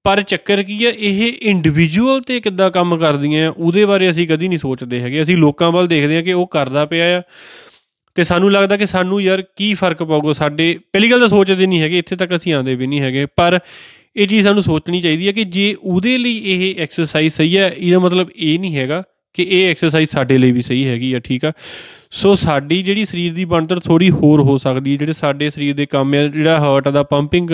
ਪਰ ਚੱਕਰ ਕੀ ਹੈ ਇਹ ਇੰਡੀਵਿਜੂਅਲ ਤੇ ਕਿੱਦਾਂ ਕੰਮ ਕਰਦੀਆਂ ਉਹਦੇ ਬਾਰੇ ਅਸੀਂ ਕਦੀ ਨਹੀਂ ਸੋਚਦੇ ਹੈਗੇ ਅਸੀਂ ਲੋਕਾਂ ਵੱਲ ਦੇਖਦੇ ਹਾਂ ਕਿ ਉਹ ਕਰਦਾ ਪਿਆ ਆ ਤੇ ਸਾਨੂੰ ਲੱਗਦਾ ਕਿ ਸਾਨੂੰ ਯਾਰ ਕੀ ਫਰਕ ਪਾਉਗਾ ਸਾਡੇ ਪਹਿਲੀ ਗੱਲ ਤਾਂ ਸੋਚਦੇ ਨਹੀਂ ਹੈਗੇ ਇੱਥੇ ਤੱਕ ਅਸੀਂ ਆਂਦੇ ਵੀ ਨਹੀਂ ਹੈਗੇ ਪਰ ਇਹ ਜੀ ਸਾਨੂੰ ਸੋਚਣੀ ਚਾਹੀਦੀ ਹੈ ਕਿ ਜੇ ਉਹਦੇ ਲਈ ਇਹ ਐਕਸਰਸਾਈਜ਼ ਸਹੀ ਹੈ ਇਹਦਾ ਮਤਲਬ ਇਹ ਨਹੀਂ ਹੈਗਾ ਕਿ ਇਹ ਐਕਸਰਸਾਈਜ਼ ਸਾਡੇ ਲਈ ਵੀ ਸਹੀ ਹੈਗੀ ਆ ਠੀਕ ਆ ਸੋ ਸਾਡੀ ਜਿਹੜੀ ਸਰੀਰ ਦੀ ਬਣਤਰ ਥੋੜੀ ਹੋਰ ਹੋ ਸਕਦੀ ਹੈ ਜਿਹੜੇ ਸਾਡੇ ਸਰੀਰ ਦੇ ਕੰਮ ਆ ਜਿਹੜਾ ਹਾਰਟ ਦਾ ਪੰਪਿੰਗ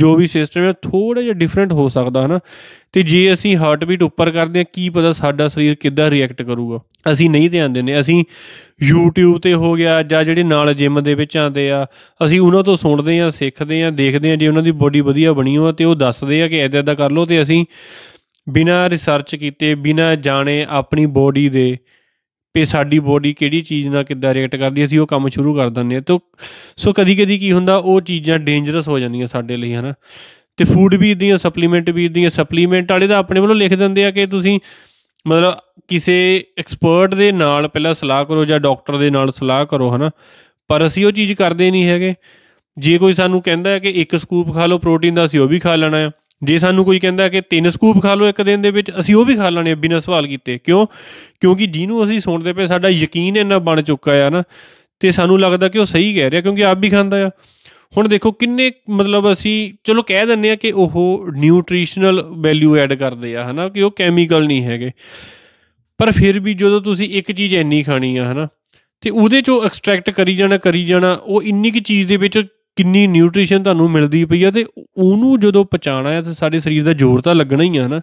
ਜੋ ਵੀ ਸਿਸਟਮ ਹੈ ਥੋੜਾ ਜਿਹਾ ਡਿਫਰੈਂਟ ਹੋ ਸਕਦਾ ਹਨਾ ਤੇ ਜੇ ਅਸੀਂ ਹਾਰਟ ਬੀਟ ਉੱਪਰ ਕਰਦੇ ਆ ਕੀ ਪਤਾ ਸਾਡਾ ਸਰੀਰ ਕਿੱਦਾਂ ਰਿਐਕਟ ਕਰੂਗਾ ਅਸੀਂ ਨਹੀਂ ਧਿਆਨ ਦਿੰਦੇ ਅਸੀਂ YouTube ਤੇ ਹੋ ਗਿਆ ਜਾਂ ਜਿਹੜੇ ਨਾਲ ਜਿਮ ਦੇ ਵਿੱਚ ਆਉਂਦੇ ਆ ਅਸੀਂ ਉਹਨਾਂ ਤੋਂ ਸੁਣਦੇ ਆ ਸਿੱਖਦੇ ਆ ਦੇਖਦੇ ਆ ਜੇ ਉਹਨਾਂ ਦੀ ਬੋਡੀ ਵਧੀਆ ਬਣੀ ਹੋਆ ਤੇ ਉਹ ਦੱਸਦੇ ਆ ਕਿ ਐਦਾਂ ਐਦਾਂ ਕਰ ਲਓ ਤੇ ਅਸੀਂ ਬਿਨਾ ਰਿਸਰਚ ਕੀਤੇ ਬਿਨਾ ਜਾਣੇ ਆਪਣੀ ਬੋਡੀ ਦੇ ਪੇ ਸਾਡੀ ਬੋਡੀ ਕਿਹੜੀ ਚੀਜ਼ ਨਾਲ ਕਿੱਦਾਂ ਰਿਐਕਟ ਕਰਦੀ ਅਸੀਂ ਉਹ ਕੰਮ ਸ਼ੁਰੂ ਕਰ ਦਿੰਦੇ ਆ ਤੋ ਸੋ ਕਦੀ-ਕਦੀ ਕੀ ਹੁੰਦਾ ਉਹ ਚੀਜ਼ਾਂ ਡੇਂਜਰਸ ਹੋ ਜਾਂਦੀਆਂ ਸਾਡੇ ਲਈ ਹਨਾ ਤੇ ਫੂਡ ਵੀ ਇਦਾਂ ਸਪਲੀਮੈਂਟ ਵੀ ਇਦਾਂ ਸਪਲੀਮੈਂਟ ਵਾਲੇ ਦਾ ਆਪਣੇ ਵੱਲੋਂ ਲਿਖ ਦਿੰਦੇ ਆ ਕਿ ਤੁਸੀਂ ਮਤਲਬ ਕਿਸੇ ਐਕਸਪਰਟ ਦੇ ਨਾਲ ਪਹਿਲਾਂ ਸਲਾਹ ਕਰੋ ਜਾਂ ਡਾਕਟਰ ਦੇ ਨਾਲ ਸਲਾਹ ਕਰੋ ਹਨਾ ਪਰ ਅਸੀਂ ਉਹ ਚੀਜ਼ ਕਰਦੇ ਨਹੀਂ ਹੈਗੇ ਜੇ ਕੋਈ ਸਾਨੂੰ ਕਹਿੰਦਾ ਹੈ ਕਿ ਇੱਕ ਸਕੂਪ ਖਾ ਲਓ ਪ੍ਰੋਟੀਨ ਦਾ ਅਸੀਂ ਉਹ ਵੀ ਖਾ ਲੈਣਾ ਹੈ ਜੇ ਸਾਨੂੰ ਕੋਈ ਕਹਿੰਦਾ ਕਿ ਤਿੰਨ ਸਕੂਪ ਖਾ ਲਓ ਇੱਕ ਦਿਨ ਦੇ ਵਿੱਚ ਅਸੀਂ ਉਹ ਵੀ ਖਾ ਲਾਣੇ ਬਿਨਾਂ ਸਵਾਲ ਕੀਤੇ ਕਿਉਂ ਕਿਉਂਕਿ ਜਿਹਨੂੰ ਅਸੀਂ ਸੁਣਦੇ ਪਏ ਸਾਡਾ ਯਕੀਨ ਇੰਨਾ ਬਣ ਚੁੱਕਾ ਆ ਨਾ ਤੇ ਸਾਨੂੰ ਲੱਗਦਾ ਕਿ ਉਹ ਸਹੀ ਕਹਿ ਰਿਹਾ ਕਿਉਂਕਿ ਆਪ ਵੀ ਖਾਂਦਾ ਆ ਹੁਣ ਦੇਖੋ ਕਿੰਨੇ ਮਤਲਬ ਅਸੀਂ ਚਲੋ ਕਹਿ ਦਿੰਨੇ ਆ ਕਿ ਉਹ ਨਿਊਟ੍ਰੀਸ਼ਨਲ ਵੈਲਿਊ ਐਡ ਕਰਦੇ ਆ ਹਨਾ ਕਿ ਉਹ ਕੈਮੀਕਲ ਨਹੀਂ ਹੈਗੇ ਪਰ ਫਿਰ ਵੀ ਜਦੋਂ ਤੁਸੀਂ ਇੱਕ ਚੀਜ਼ ਇੰਨੀ ਖਾਣੀ ਆ ਹਨਾ ਤੇ ਉਹਦੇ ਚੋਂ ਐਕਸਟ੍ਰੈਕਟ ਕਰੀ ਜਾਣਾ ਕਰੀ ਜਾਣਾ ਉਹ ਇੰਨੀ ਕੀ ਚੀਜ਼ ਦੇ ਵਿੱਚ ਕਿੰਨੀ ਨਿਊਟ੍ਰੀਸ਼ਨ ਤੁਹਾਨੂੰ ਮਿਲਦੀ ਪਈ ਆ ਤੇ ਉਹਨੂੰ ਜਦੋਂ ਪਚਾਣਾ ਹੈ ਤੇ ਸਾਡੇ ਸਰੀਰ ਦਾ ਜ਼ੋਰ ਤਾਂ ਲੱਗਣਾ ਹੀ ਆ ਨਾ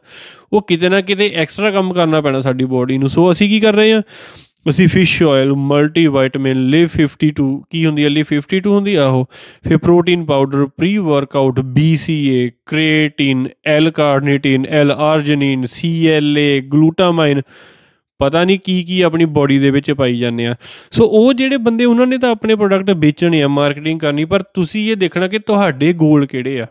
ਉਹ ਕਿਤੇ ਨਾ ਕਿਤੇ ਐਕਸਟਰਾ ਕੰਮ ਕਰਨਾ ਪੈਣਾ ਸਾਡੀ ਬਾਡੀ ਨੂੰ ਸੋ ਅਸੀਂ ਕੀ ਕਰ ਰਹੇ ਆ ਅਸੀਂ ਫਿਸ਼ ਆਇਲ ਮਲਟੀ ਵਿਟਾਮਿਨ ਲੈ 52 ਕੀ ਹੁੰਦੀ ਹੈ ਲੈ 52 ਹੁੰਦੀ ਆ ਉਹ ਫਿਰ protein powder pre workout BCA creatine L carnitine L arginine CLA glutamine ਪਤਾ ਨਹੀਂ ਕੀ ਕੀ ਆਪਣੀ ਬਾਡੀ ਦੇ ਵਿੱਚ ਪਾਈ ਜਾਂਦੇ ਆ ਸੋ ਉਹ ਜਿਹੜੇ ਬੰਦੇ ਉਹਨਾਂ ਨੇ ਤਾਂ ਆਪਣੇ ਪ੍ਰੋਡਕਟ ਵੇਚਣੇ ਆ ਮਾਰਕੀਟਿੰਗ ਕਰਨੀ ਪਰ ਤੁਸੀਂ ਇਹ ਦੇਖਣਾ ਕਿ ਤੁਹਾਡੇ ਗੋਲ ਕਿਹੜੇ ਆ